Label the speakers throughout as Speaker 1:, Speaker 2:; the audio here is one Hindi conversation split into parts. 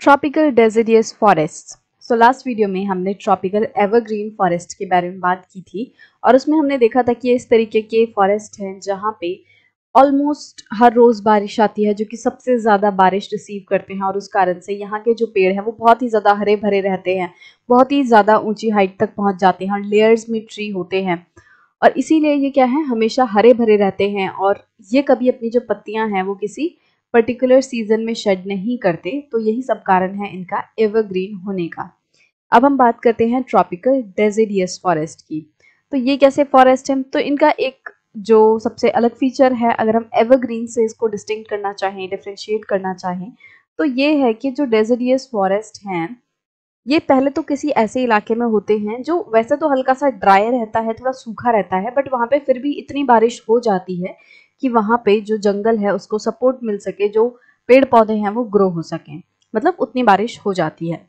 Speaker 1: Tropical deciduous forest so last video में हमने ट्रॉपिकल एवरग्रीन फॉरेस्ट के बारे में बात की थी और उसमें हमने देखा था कि इस तरीके के फॉरेस्ट हैं जहाँ पे ऑलमोस्ट हर रोज़ बारिश आती है जो कि सबसे ज़्यादा बारिश रिसीव करते हैं और उस कारण से यहाँ के जो पेड़ हैं वो बहुत ही ज़्यादा हरे भरे रहते हैं बहुत ही ज़्यादा ऊंची हाइट तक पहुँच जाते हैं और लेयर्स में ट्री होते हैं और इसीलिए ये क्या है हमेशा हरे भरे रहते हैं और ये कभी अपनी जो पत्तियाँ हैं वो किसी पर्टिकुलर सीजन में शेड नहीं करते तो यही सब कारण है इनका एवरग्रीन होने का अब हम बात करते हैं ट्रॉपिकल डेजिडियस फॉरेस्ट की तो ये कैसे फॉरेस्ट है तो इनका एक जो सबसे अलग फीचर है अगर हम एवरग्रीन से इसको डिस्टिंग करना चाहें डिफ्रेंशिएट करना चाहें तो ये है कि जो डेजिडियस फॉरेस्ट हैं ये पहले तो किसी ऐसे इलाके में होते हैं जो वैसे तो हल्का सा ड्राई रहता है थोड़ा सूखा रहता है बट वहाँ पे फिर भी इतनी बारिश हो जाती है कि वहाँ पे जो जंगल है उसको सपोर्ट मिल सके जो पेड़ पौधे हैं वो ग्रो हो सकें मतलब उतनी बारिश हो जाती है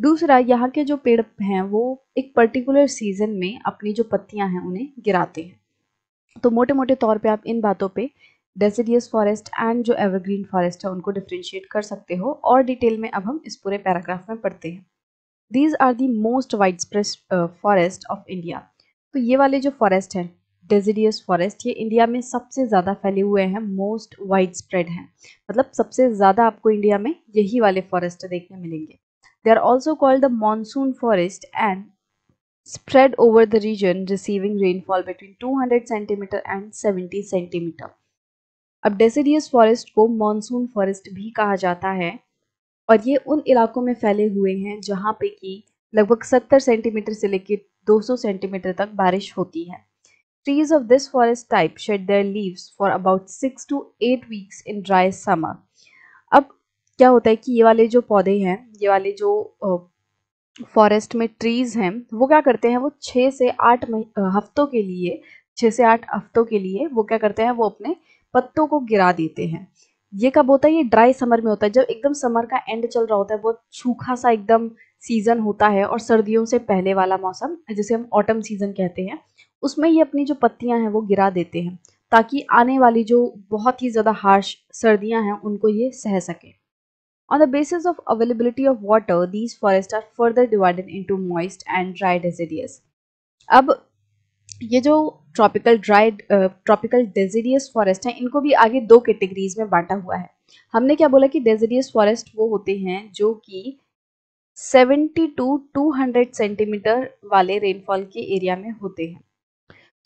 Speaker 1: दूसरा यहाँ के जो पेड़ हैं वो एक पर्टिकुलर सीजन में अपनी जो पत्तियां हैं उन्हें गिराते हैं तो मोटे मोटे तौर पे आप इन बातों पे डेसिडियस फॉरेस्ट एंड जो एवरग्रीन फॉरेस्ट है उनको डिफ्रेंशिएट कर सकते हो और डिटेल में अब हम इस पूरे पैराग्राफ में पढ़ते हैं these are the most widespread forest of India तो ये वाले जो फॉरेस्ट हैं डेजिडियस फॉरेस्ट ये इंडिया में सबसे ज़्यादा फैले हुए हैं मोस्ट वाइड स्प्रेड हैं मतलब सबसे ज़्यादा आपको इंडिया में यही वाले फॉरेस्ट देखने मिलेंगे they are also called the monsoon forest and over the region receiving rainfall between two 200 centimetre and 70 centimetre अब डेसिडियस फॉरेस्ट को मानसून फॉरेस्ट भी कहा जाता है और ये उन इलाकों में फैले हुए हैं जहाँ पे कि लगभग 70 सेंटीमीटर से लेकर 200 सेंटीमीटर तक बारिश होती है Trees of this forest type shed their leaves for about six to eight weeks in dry summer. अब क्या होता है कि ये वाले जो पौधे हैं ये वाले जो फॉरेस्ट uh, में ट्रीज हैं वो क्या करते हैं वो छः से आठ हफ्तों के लिए छः से आठ हफ्तों के लिए वो क्या करते हैं वो अपने पत्तों को गिरा देते हैं ये कब होता है ये ड्राई समर में होता है जब एकदम समर का एंड चल रहा होता है बहुत सूखा सा एकदम सीजन होता है और सर्दियों से पहले वाला मौसम जिसे हम ऑटम सीजन कहते हैं उसमें ये अपनी जो पत्तियां हैं वो गिरा देते हैं ताकि आने वाली जो बहुत ही ज़्यादा हार्श सर्दियां हैं उनको ये सह सकें On the basis of availability of water, these forests are further divided into moist and dry deciduous. अब ये जो tropical dry tropical deciduous forest हैं इनको भी आगे दो कैटेगरीज में बांटा हुआ है हमने क्या बोला कि डेजिडियस फॉरेस्ट वो होते हैं जो कि 70 टू 200 सेंटीमीटर वाले रेनफॉल के एरिया में होते हैं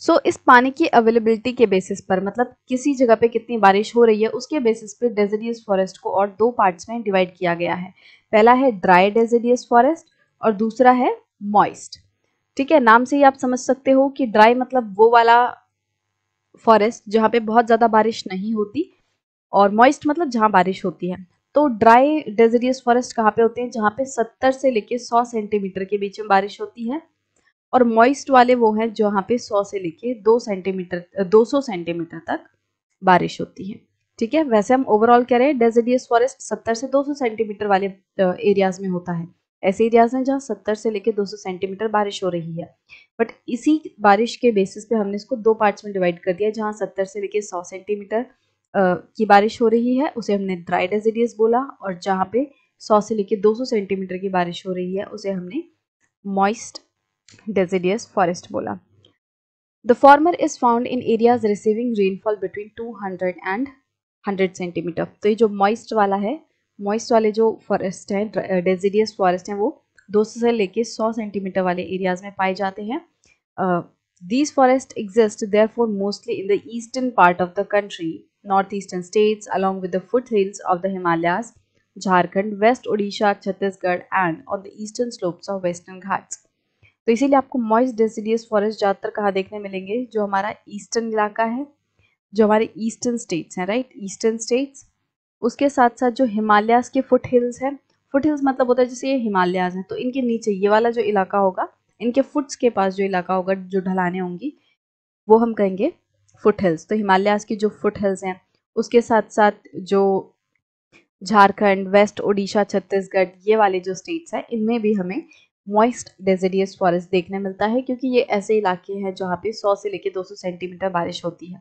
Speaker 1: सो so, इस पानी की अवेलेबिलिटी के बेसिस पर मतलब किसी जगह पे कितनी बारिश हो रही है उसके बेसिस पे डेजिडियस फॉरेस्ट को और दो पार्ट्स में डिवाइड किया गया है पहला है ड्राई डेजिडियस फॉरेस्ट और दूसरा है मॉइस्ट ठीक है नाम से ही आप समझ सकते हो कि ड्राई मतलब वो वाला फॉरेस्ट जहाँ पे बहुत ज़्यादा बारिश नहीं होती और मॉइस्ट मतलब जहाँ बारिश होती है तो ड्राई डेजिडियस फॉरेस्ट कहाँ पे होते हैं जहाँ पे 70 से लेके 100 सेंटीमीटर के बीच में बारिश होती है और मॉइस्ट वाले वो हैं जहाँ पे 100 से लेके 2 सेंटीमीटर 200 सेंटीमीटर तक बारिश होती है ठीक है वैसे हम ओवरऑल कह रहे हैं डेजिडियस फॉरेस्ट 70 से 200 सेंटीमीटर वाले एरियाज में होता है ऐसे एरियाज हैं जहाँ 70 से लेके 200 सेंटीमीटर बारिश हो रही है बट इसी बारिश के बेसिस पे हमने इसको दो पार्ट्स में डिवाइड कर दिया जहाँ सत्तर से लेके सौ सेंटीमीटर की बारिश हो रही है उसे हमने ड्राई डेजिडियस बोला और जहाँ पे सौ से लेके दो सेंटीमीटर की बारिश हो रही है उसे हमने moist deciduous forest bola the former is found in areas receiving rainfall between 200 and 100 cm to ye jo moist wala hai moist wale jo forest hai uh, deciduous forest hai wo 200 से लेके सौ सेंटीमीटर वाले एरियाज में पाए जाते हैं these forest exist there for mostly in the eastern part of the country north eastern states along with the foothills of the Himalayas Jharkhand west Orissa Chhattisgarh and on the eastern slopes of Western Ghats तो इसीलिए आपको मॉइस्ट डेसिडियस फॉरेस्ट ज़्यादातर कहाँ देखने मिलेंगे जो हमारा ईस्टर्न इलाका है जो हमारे ईस्टर्न स्टेट्स हैं राइट ईस्टर्न स्टेट्स उसके साथ साथ जो हिमालयाज के फुट हिल्स हैं फुट हिल्स मतलब होता है जैसे ये हिमालयाज हैं तो इनके नीचे ये वाला जो इलाका होगा इनके फुट्स के पास जो इलाका होगा जो ढलाने होंगी वो हम कहेंगे फुट हिल्स तो हिमालयाज की जो फुट हिल्स हैं उसके साथ साथ जो झारखंड वेस्ट ओडिशा छत्तीसगढ़ ये वाले जो स्टेट्स हैं इनमें भी हमें मॉइस्ट डेजिडियस फॉरेस्ट देखने मिलता है क्योंकि ये ऐसे इलाके हैं जहाँ पे 100 से लेकर 200 सेंटीमीटर बारिश होती है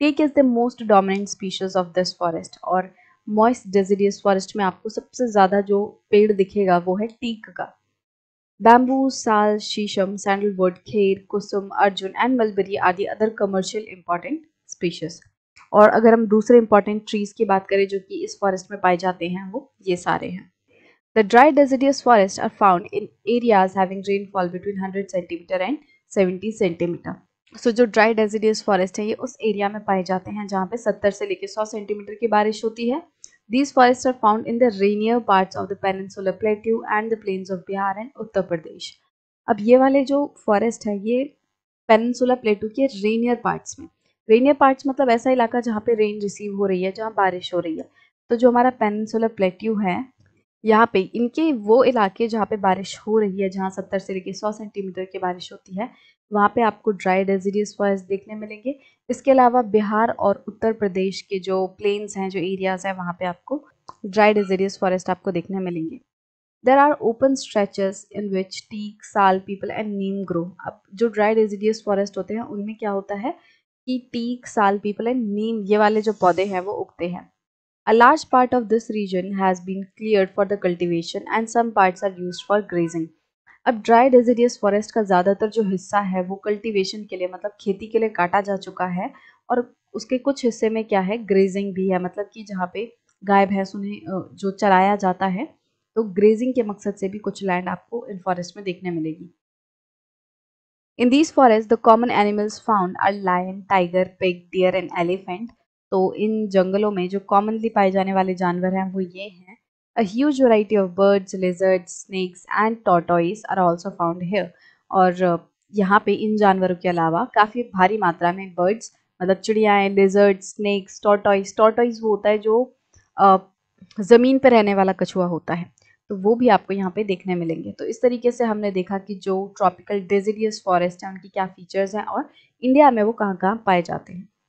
Speaker 1: teak is the most dominant species of this forest और मॉइस्ट डेजिडियस फॉरेस्ट में आपको सबसे ज़्यादा जो पेड़ दिखेगा वो है टीक का bamboo sal shisham sandalwood khair kusum arjun and mulberry आदि अदर कमर्शियल इम्पॉर्टेंट स्पीशीज और अगर हम दूसरे इम्पॉर्टेंट ट्रीज़ की बात करें जो कि इस फॉरेस्ट में पाए जाते हैं वो ये सारे हैं The dry deciduous forests are found in areas having rainfall between 100 cm and 70 cm. So so, जो ड्राई डेजिडियस फॉरेस्ट है ये उस एरिया में पाए जाते हैं जहाँ पे 70 से लेकर 100 सेंटीमीटर की बारिश होती है these forest are found in the rainier parts of the peninsular plateau and the plains of Bihar and Uttar Pradesh अब ये वाले जो फॉरेस्ट है ये पेनसोलर प्लेट्यू के रेनियर पार्ट्स में रेनियर पार्ट्स मतलब ऐसा इलाका जहाँ पे रेन रिसीव हो रही है जहाँ बारिश हो रही है तो जो हमारा पेनसोलर प्लेट्यू है यहाँ पे इनके वो इलाके जहाँ पे बारिश हो रही है जहाँ सत्तर से लेके सौ सेंटीमीटर की बारिश होती है वहाँ पे आपको ड्राई डेजिडियस फॉरेस्ट देखने मिलेंगे इसके अलावा बिहार और उत्तर प्रदेश के जो प्लेन्स हैं जो एरियाज़ हैं वहाँ पे आपको ड्राई डेजिडियस फॉरेस्ट आपको देखने मिलेंगे there are open stretches in which teak sal peepal and neem grow अब जो ड्राई डेजिडियस फॉरेस्ट होते हैं उनमें क्या होता है कि टीक साल पीपल एंड नीम ये वाले जो पौधे हैं वो उगते हैं A large part of this region has been cleared for the cultivation and some parts are used for grazing. अब ड्राई डेजिडियस फॉरेस्ट का ज़्यादातर जो हिस्सा है वो कल्टीवेशन के लिए मतलब खेती के लिए काटा जा चुका है और उसके कुछ हिस्से में क्या है ग्रेजिंग भी है मतलब कि जहाँ पे गाय भैंस उन्हें जो चराया जाता है तो ग्रेजिंग के मकसद से भी कुछ लैंड आपको इन फॉरेस्ट में देखने मिलेगी In these forests, the common animals found are lion, tiger, pig, deer, and elephant. तो इन जंगलों में जो कॉमनली पाए जाने वाले जानवर हैं वो ये हैं a huge variety of birds lizards snakes and tortoise are also found here और यहाँ पे इन जानवरों के अलावा काफ़ी भारी मात्रा में बर्ड्स मतलब चिड़ियाएँ लिजर्ड स्नेक्स टॉटॉइस टॉटॉइस वो होता है जो ज़मीन पर रहने वाला कछुआ होता है तो वो भी आपको यहाँ पे देखने मिलेंगे तो इस तरीके से हमने देखा कि जो ट्रॉपिकल डेजिडियस फॉरेस्ट हैं उनकी क्या फीचर्स हैं और इंडिया में वो कहाँ कहाँ पाए जाते हैं